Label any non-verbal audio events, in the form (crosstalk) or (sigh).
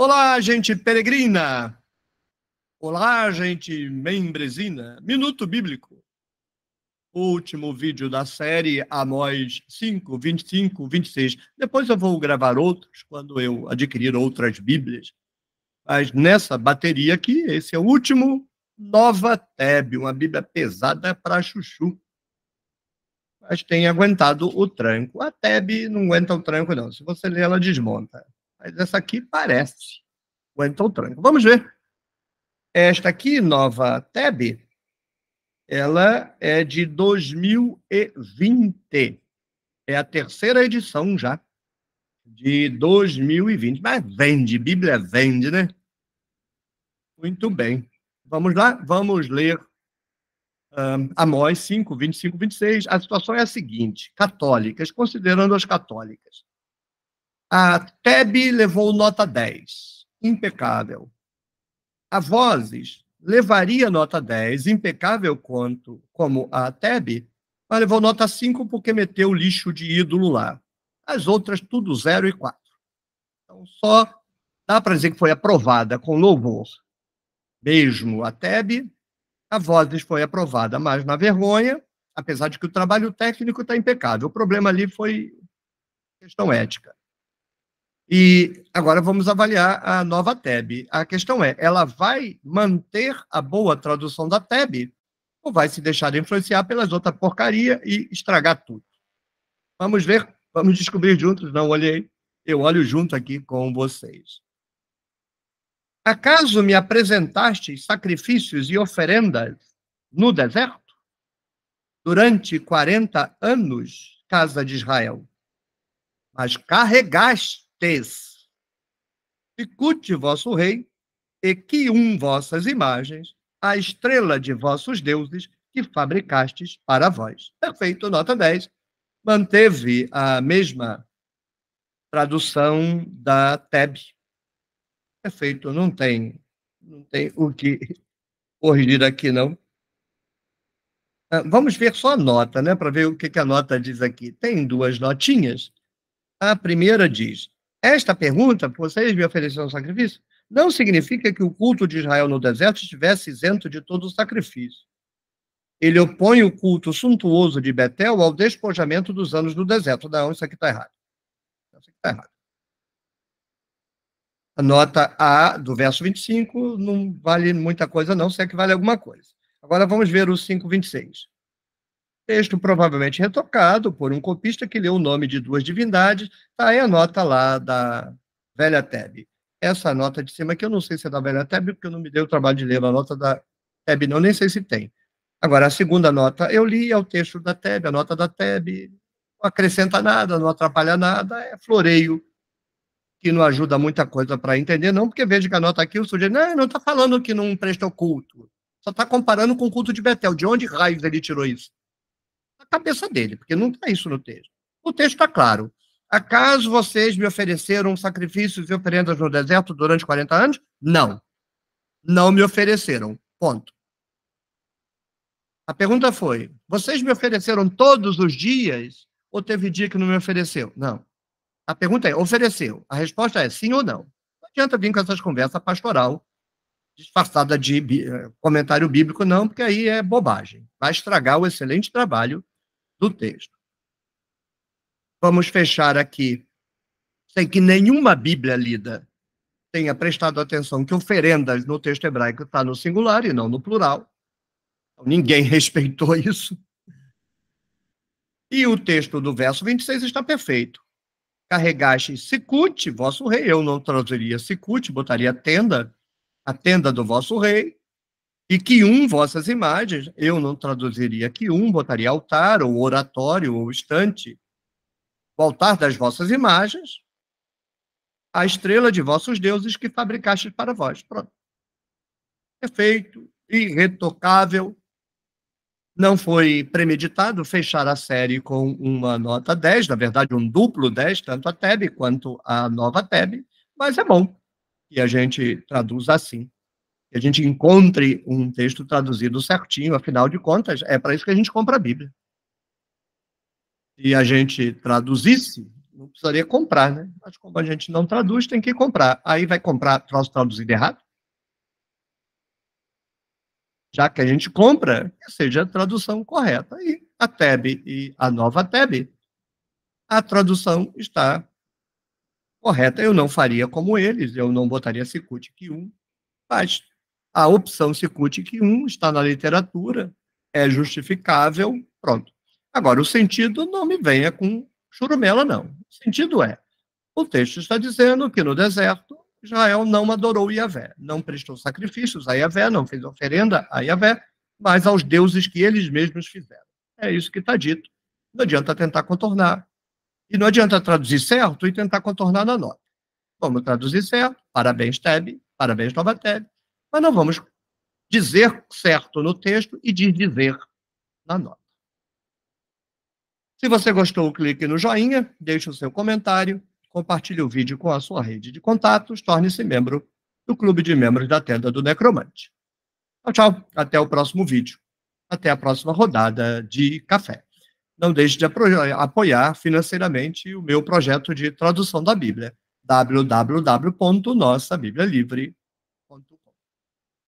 Olá, gente peregrina! Olá, gente membresina! Minuto Bíblico. último vídeo da série Amós 5, 25, 26. Depois eu vou gravar outros quando eu adquirir outras Bíblias. Mas nessa bateria aqui, esse é o último Nova Teb, uma Bíblia pesada para chuchu. Mas tem aguentado o tranco. A Teb não aguenta o tranco, não. Se você ler, ela desmonta. Mas essa aqui parece Wellington Trânsito. Vamos ver. Esta aqui, nova tab, ela é de 2020. É a terceira edição já de 2020. Mas vende, Bíblia vende, né? Muito bem. Vamos lá? Vamos ler um, Amós 5, 25, 26. A situação é a seguinte: católicas, considerando as católicas. A Teb levou nota 10, impecável. A Vozes levaria nota 10, impecável quanto como a Teb, mas levou nota 5 porque meteu lixo de ídolo lá. As outras, tudo 0 e 4. Então, só dá para dizer que foi aprovada com louvor. Mesmo a Teb, a Vozes foi aprovada, mas na vergonha, apesar de que o trabalho técnico está impecável. O problema ali foi questão ética. E agora vamos avaliar a nova TEB. A questão é, ela vai manter a boa tradução da TEB ou vai se deixar influenciar pelas outras porcaria e estragar tudo? Vamos ver, vamos descobrir juntos. Não olhei, eu olho junto aqui com vocês. Acaso me apresentastes sacrifícios e oferendas no deserto? Durante 40 anos, casa de Israel. Mas carregaste Tez. Ficute vosso rei, e que um vossas imagens, a estrela de vossos deuses que fabricastes para vós. Perfeito, nota 10. Manteve a mesma tradução da TEB. Perfeito, não tem, não tem o que corrigir aqui, não. Ah, vamos ver só a nota, né, para ver o que, que a nota diz aqui. Tem duas notinhas. A primeira diz: esta pergunta, vocês me ofereceram sacrifício, não significa que o culto de Israel no deserto estivesse isento de todo o sacrifício. Ele opõe o culto suntuoso de Betel ao despojamento dos anos do deserto. Não, isso aqui está errado. Isso aqui está errado. A nota A do verso 25 não vale muita coisa, não, se é que vale alguma coisa. Agora vamos ver o 5,26 texto provavelmente retocado por um copista que leu o nome de duas divindades, está aí a nota lá da velha Teb. Essa nota de cima que eu não sei se é da velha Teb, porque eu não me dei o trabalho de ler a nota da Teb, não, nem sei se tem. Agora, a segunda nota eu li, é o texto da Teb, a nota da Teb, não acrescenta nada, não atrapalha nada, é floreio, que não ajuda muita coisa para entender, não, porque vejo que a nota aqui, o sujeito, não, não está falando que não presta o culto, só está comparando com o culto de Betel, de onde raios ele tirou isso? cabeça dele, porque não está isso no texto. O texto está claro. Acaso vocês me ofereceram sacrifícios e oferendas no deserto durante 40 anos? Não. Não me ofereceram. Ponto. A pergunta foi: vocês me ofereceram todos os dias ou teve dia que não me ofereceu? Não. A pergunta é: ofereceu? A resposta é sim ou não. Não adianta vir com essas conversas pastoral disfarçada de eh, comentário bíblico, não, porque aí é bobagem. Vai estragar o excelente trabalho do texto. Vamos fechar aqui, sem que nenhuma Bíblia lida tenha prestado atenção que oferendas no texto hebraico está no singular e não no plural. Então, ninguém (laughs) respeitou isso. E o texto do verso 26 está perfeito. Carregaste sicute, vosso rei. Eu não traduziria sicute, botaria tenda, a tenda do vosso rei. E que um vossas imagens, eu não traduziria que um, botaria altar, ou oratório, ou estante, o altar das vossas imagens, a estrela de vossos deuses que fabricastes para vós. Pronto. Perfeito, irretocável, não foi premeditado fechar a série com uma nota 10, na verdade, um duplo 10, tanto a TEB quanto a nova TEB, mas é bom que a gente traduza assim que a gente encontre um texto traduzido certinho, afinal de contas, é para isso que a gente compra a Bíblia. Se a gente traduzisse, não precisaria comprar, né? Mas como a gente não traduz, tem que comprar. Aí vai comprar troço traduzido errado? Já que a gente compra, que seja a tradução correta. E a TEB e a nova TEB, a tradução está correta. Eu não faria como eles, eu não botaria Cicut que um, mas a opção que um está na literatura, é justificável, pronto. Agora, o sentido não me venha com churumela, não. O sentido é, o texto está dizendo que no deserto Israel não adorou Iavé, não prestou sacrifícios a Iavé, não fez oferenda a Iavé, mas aos deuses que eles mesmos fizeram. É isso que está dito. Não adianta tentar contornar. E não adianta traduzir certo e tentar contornar na nota. Vamos traduzir certo. Parabéns, Teb. Parabéns, Nova Teb. Mas não vamos dizer certo no texto e dizer na nota. Se você gostou, clique no joinha, deixe o seu comentário, compartilhe o vídeo com a sua rede de contatos, torne-se membro do Clube de Membros da Tenda do Necromante. Tchau, tchau. Até o próximo vídeo. Até a próxima rodada de café. Não deixe de apoiar financeiramente o meu projeto de tradução da Bíblia, www.nossabiblialivre.com